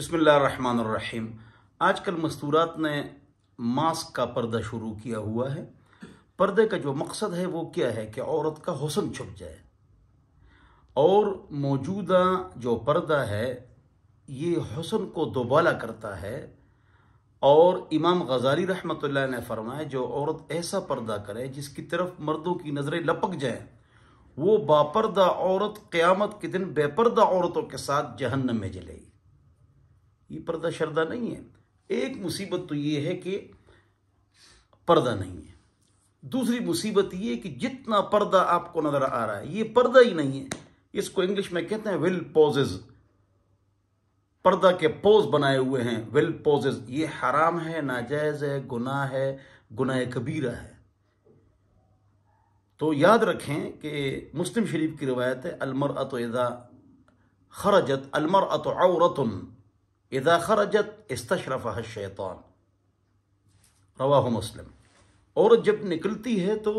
بسم اللہ الرحمن الرحیم آج کل مستورات نے ماسک کا پردہ شروع کیا ہوا ہے پردے کا جو مقصد ہے وہ کیا ہے کہ عورت کا حسن چھپ جائے اور موجودہ جو پردہ ہے یہ حسن کو دوبالا کرتا ہے اور امام غزاری رحمۃ اللہ نے فرمایا جو عورت ایسا پردہ کرے جس کی طرف مردوں کی نظریں لپک جائیں وہ باپردہ عورت قیامت کے دن بے پردہ عورتوں کے ساتھ جہنم میں جلے گی یہ پردہ شردہ نہیں ہے ایک مصیبت تو یہ ہے کہ پردہ نہیں ہے دوسری مصیبت یہ کہ جتنا پردہ آپ کو نظر آ رہا ہے یہ پردہ ہی نہیں ہے اس کو انگلش میں کہتے ہیں ویل پوزز پردہ کے پوز بنائے ہوئے ہیں ویل پوزز یہ حرام ہے ناجائز ہے گناہ ہے گناہ کبیرہ ہے تو یاد رکھیں کہ مسلم شریف کی روایت ہے المرأة اذا خرجت المرأة عورتن اذا خرجت استشرفها الشیطان رواہ مسلم عورت جب نکلتی ہے تو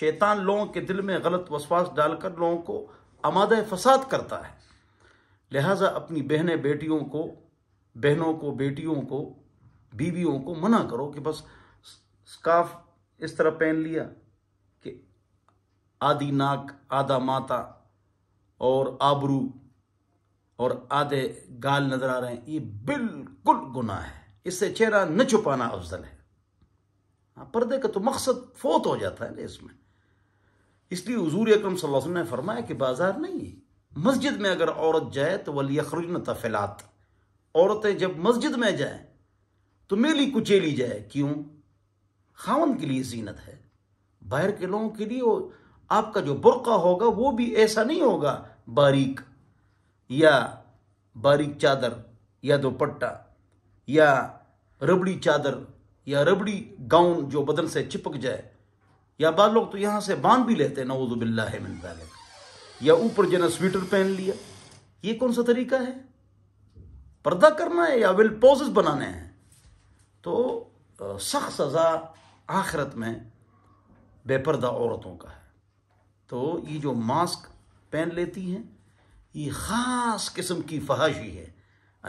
شیطان لوگوں کے دل میں غلط وسواس ڈال کر لوگوں کو امادہ فساد کرتا ہے لہٰذا اپنی بہنیں بیٹیوں کو بہنوں کو بیٹیوں کو بیویوں کو منع کرو کہ بس سکاف اس طرح پہن لیا کہ آدھی ناک آدھا ماتا اور آبرو اور آدھے گال نظر آ رہے ہیں یہ بالکل گناہ ہے اس سے چہرہ نہ چھپانا افضل ہے ہاں، پردے کا تو مقصد فوت ہو جاتا ہے اس میں اس لیے حضور اکرم صلی اللہ علیہ وسلم نے فرمایا کہ بازار نہیں مسجد میں اگر عورت جائے تو ولی لیا خرج عورتیں جب مسجد میں جائیں تو میلی کچیلی جائے کیوں خاون کے لیے زینت ہے باہر کے لوگوں کے لیے آپ کا جو برقع ہوگا وہ بھی ایسا نہیں ہوگا باریک یا باریک چادر یا دوپٹہ یا ربڑی چادر یا ربڑی گاؤن جو بدن سے چپک جائے یا بعض لوگ تو یہاں سے باندھ بھی لیتے نعوذ باللہ من ذالک یا اوپر جو ہے نا سویٹر پہن لیا یہ کون سا طریقہ ہے پردہ کرنا ہے یا ویل پوزز بنانے ہیں تو سخت سزا آخرت میں بے پردہ عورتوں کا ہے تو یہ جو ماسک پہن لیتی ہیں یہ خاص قسم کی فحاشی ہے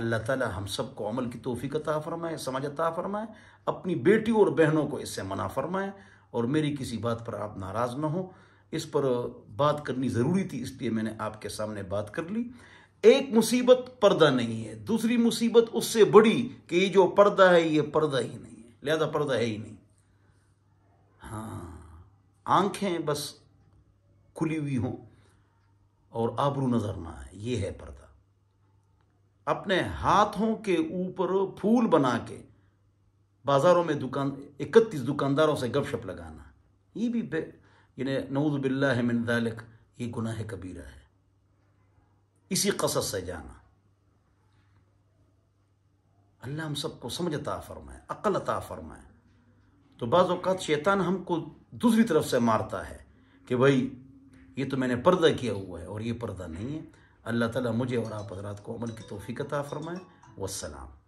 اللہ تعالی ہم سب کو عمل کی توفیق عطا فرمائے سمجھ عطا فرمائے اپنی بیٹیوں اور بہنوں کو اس سے منع فرمائے اور میری کسی بات پر آپ ناراض نہ ہوں اس پر بات کرنی ضروری تھی اس لیے میں نے آپ کے سامنے بات کر لی ایک مصیبت پردہ نہیں ہے دوسری مصیبت اس سے بڑی کہ یہ جو پردہ ہے یہ پردہ ہی نہیں ہے لہذا پردہ ہے ہی نہیں ہاں آنکھیں بس کھلی ہوئی ہوں اور آبرو نظر نہ آئے یہ ہے پردہ اپنے ہاتھوں کے اوپر پھول بنا کے بازاروں میں اکتیس دکانداروں سے گپ شپ لگانا یہ بھی یعنی نعوذ باللہ من ذالک یہ گناہ کبیرہ ہے اسی قصص سے جانا اللہ ہم سب کو سمجھتا فرمائے عقل عطا فرمائے تو بعض اوقات شیطان ہم کو دوسری طرف سے مارتا ہے کہ بھائی یہ تو میں نے پردہ کیا ہوا ہے اور یہ پردہ نہیں ہے اللہ تعالیٰ مجھے اور آپ حضرات کو عمل کی توفیق عطا فرمائے والسلام